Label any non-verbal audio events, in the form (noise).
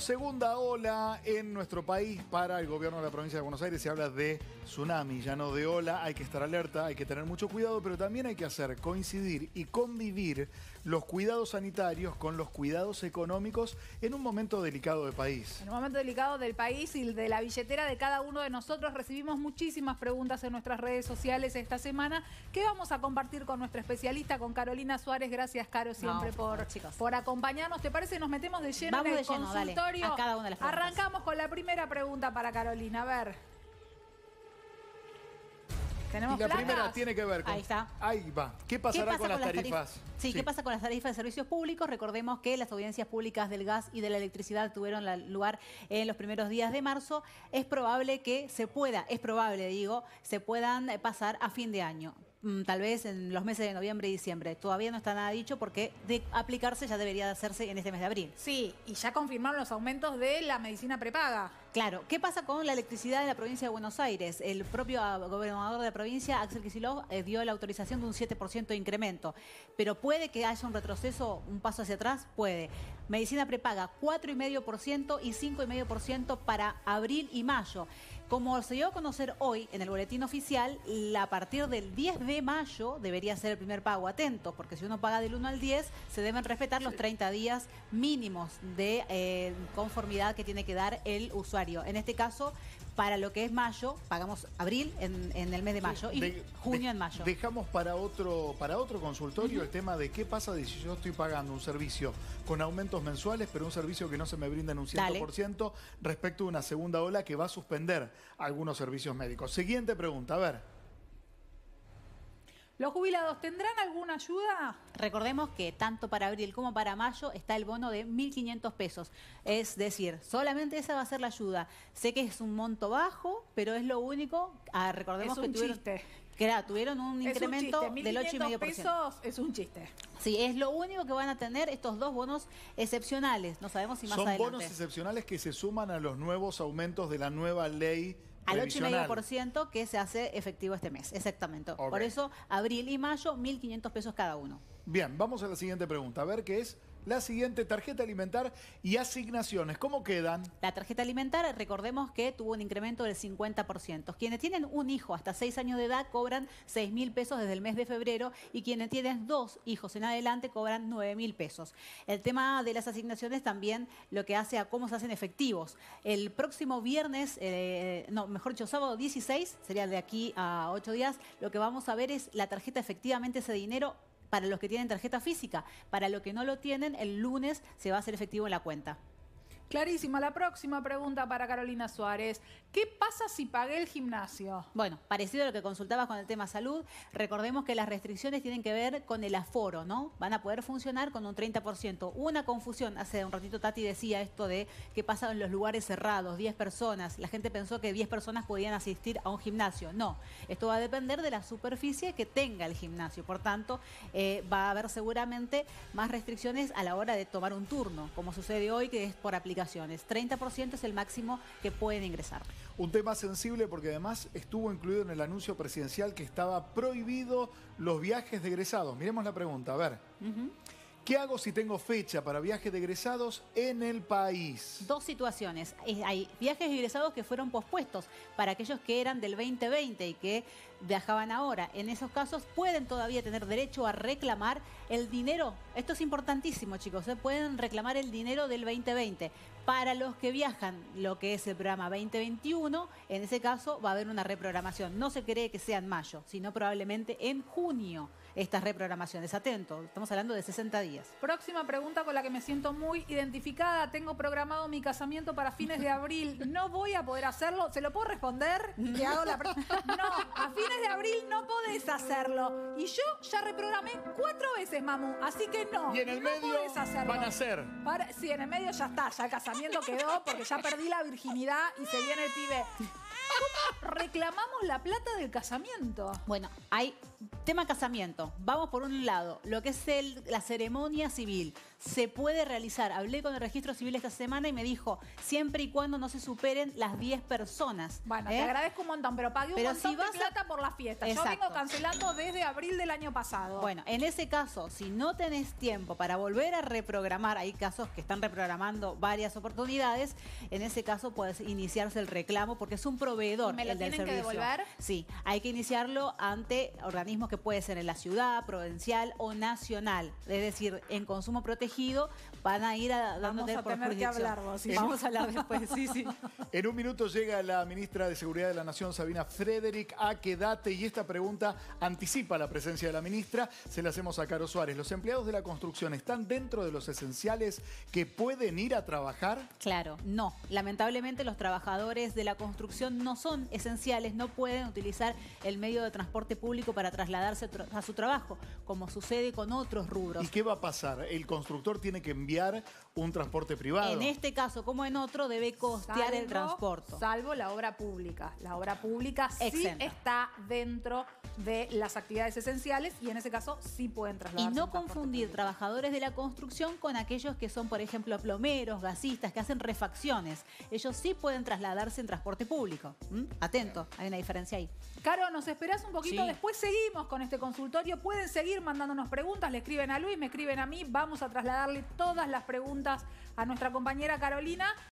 Segunda ola en nuestro país para el gobierno de la provincia de Buenos Aires. Se habla de tsunami, ya no de ola. Hay que estar alerta, hay que tener mucho cuidado, pero también hay que hacer coincidir y convivir los cuidados sanitarios con los cuidados económicos en un momento delicado del país. En un momento delicado del país y de la billetera de cada uno de nosotros recibimos muchísimas preguntas en nuestras redes sociales esta semana ¿Qué vamos a compartir con nuestra especialista, con Carolina Suárez. Gracias, Caro, siempre por, por acompañarnos. ¿Te parece? Nos metemos de lleno en el consultorio. a cada una de las Arrancamos con la primera pregunta para Carolina. A ver la primera tiene que ver con... Ahí está. Ahí va. ¿Qué pasará con, las tarifas? Sí, ¿qué pasa con las tarifas de servicios públicos? Recordemos que las audiencias públicas del gas y de la electricidad tuvieron lugar en los primeros días de marzo. Es probable que se pueda, es probable, digo, se puedan eh, pasar a fin de año. Mm, tal vez en los meses de noviembre y diciembre. Todavía no está nada dicho porque de aplicarse ya debería de hacerse en este mes de abril. Sí, y ya confirmaron los aumentos de la medicina prepaga. Claro, ¿qué pasa con la electricidad en la provincia de Buenos Aires? El propio gobernador de la provincia, Axel Kicillof, eh, dio la autorización de un 7% de incremento, pero puede que haya un retroceso, un paso hacia atrás, puede. Medicina prepaga 4,5% y 5,5% para abril y mayo. Como se dio a conocer hoy en el boletín oficial, a partir del 10 de mayo debería ser el primer pago. Atento, porque si uno paga del 1 al 10, se deben respetar los 30 días mínimos de eh, conformidad que tiene que dar el usuario. En este caso, para lo que es mayo, pagamos abril en, el mes de mayo y junio en mayo. Dejamos para otro, para otro consultorio el tema de qué pasa si yo estoy pagando un servicio con aumentos mensuales, pero un servicio que no se me brinda en un 100% respecto a una segunda ola que va a suspender algunos servicios médicos. Siguiente pregunta, a ver. ¿Los jubilados tendrán alguna ayuda? Recordemos que tanto para abril como para mayo está el bono de 1.500 pesos. Es decir, solamente esa va a ser la ayuda. Sé que es un monto bajo, pero es lo único. Ah, recordemos es un que tuvieron, chiste. tuvieron un incremento del 8,5%. pesos es un chiste. Sí, es lo único que van a tener estos dos bonos excepcionales. No sabemos si más adelante. Son bonos excepcionales que se suman a los nuevos aumentos de la nueva ley al 8,5% que se hace efectivo este mes. Exactamente. Por eso, abril y mayo, 1.500 pesos cada uno. Bien, vamos a la siguiente pregunta, a ver qué es la siguiente, tarjeta alimentar y asignaciones. ¿Cómo quedan? La tarjeta alimentar, recordemos que tuvo un incremento del 50%. Quienes tienen un hijo hasta 6 años de edad cobran 6 mil pesos desde el mes de febrero y quienes tienen dos hijos en adelante cobran 9 mil pesos. El tema de las asignaciones también lo que hace a cómo se hacen efectivos. El próximo viernes, eh, no, mejor dicho, sábado 16, sería de aquí a 8 días, lo que vamos a ver es la tarjeta efectivamente ese dinero para los que tienen tarjeta física. Para los que no lo tienen, el lunes se va a hacer efectivo en la cuenta. Clarísima. La próxima pregunta para Carolina Suárez. ¿Qué pasa si pagué el gimnasio? Bueno, parecido a lo que consultabas con el tema salud, recordemos que las restricciones tienen que ver con el aforo, ¿no? Van a poder funcionar con un 30%. una confusión. Hace un ratito Tati decía esto de qué pasa en los lugares cerrados, 10 personas. La gente pensó que 10 personas podían asistir a un gimnasio. No, esto va a depender de la superficie que tenga el gimnasio. Por tanto, eh, va a haber seguramente más restricciones a la hora de tomar un turno, como sucede hoy, que es por aplicación 30% es el máximo que pueden ingresar. Un tema sensible porque además estuvo incluido en el anuncio presidencial que estaba prohibido los viajes degresados. egresados. Miremos la pregunta, a ver. ¿Qué hago si tengo fecha para viajes de egresados en el país? Dos situaciones. Eh, hay viajes egresados que fueron pospuestos para aquellos que eran del 2020 y que viajaban ahora. En esos casos pueden todavía tener derecho a reclamar el dinero. Esto es importantísimo, chicos. ¿eh? Pueden reclamar el dinero del 2020. Para los que viajan, lo que es el programa 2021, en ese caso va a haber una reprogramación. No se cree que sea en mayo, sino probablemente en junio estas reprogramaciones. Atento, estamos hablando de 60 días. Próxima pregunta con la que me siento muy identificada. Tengo programado mi casamiento para fines de abril. No voy a poder hacerlo. ¿Se lo puedo responder? Le (laughs) hago la (laughs) No, a de abril no podés hacerlo. Y yo ya reprogramé cuatro veces, mamu. Así que no. Y en el medio hacerlo. van a ser. sí, en el medio ya está. Ya el casamiento quedó porque ya perdí la virginidad y se viene el pibe. reclamamos la plata del casamiento? Bueno, hay tema casamiento. Vamos por un lado, lo que es la ceremonia civil se puede realizar. Hablé con el registro civil esta semana y me dijo, siempre y cuando no se superen las 10 personas. Bueno, te ¿eh? agradezco un montón, pero pagué un pero si vas plata por la fiesta. Yo vengo cancelando desde abril del año pasado. Bueno, en ese caso, si no tenés tiempo para volver a reprogramar, hay casos que están reprogramando varias oportunidades, en ese caso puedes iniciarse el reclamo porque es un proveedor. el tienen del servicio. que devolver? Sí, hay que iniciarlo ante organismos que puede ser en la ciudad, provincial o nacional, es decir, en consumo protegido van a ir a, Vamos a tener que hablar vos, (laughs) Vamos a hablar después, sí, sí. (laughs) En un minuto llega la ministra de Seguridad de la Nación, Sabina Frederick, a ah, date. Y esta pregunta anticipa la presencia de la ministra. Se la hacemos a Caro Suárez. ¿Los empleados de la construcción están dentro de los esenciales que pueden ir a trabajar? Claro, no. Lamentablemente los trabajadores de la construcción no son esenciales, no pueden utilizar el medio de transporte público para trasladarse a su trabajo, como sucede con otros rubros. ¿Y qué va a pasar? ¿El constructor tiene que enviar un transporte privado. En este caso, como en otro, debe costear el transporte. Salvo la obra pública. La obra pública sí está dentro de de las actividades esenciales y en ese caso sí pueden trasladarse. Y no confundir trabajadores de la construcción con aquellos que son, por ejemplo, plomeros, gasistas, que hacen refacciones. Ellos sí pueden trasladarse en transporte público. Atento, hay una diferencia ahí. Caro, nos esperás un poquito, después seguimos con este consultorio. Pueden seguir mandándonos preguntas, le escriben a Luis, me escriben a mí. Vamos a trasladarle todas las preguntas a nuestra compañera Carolina.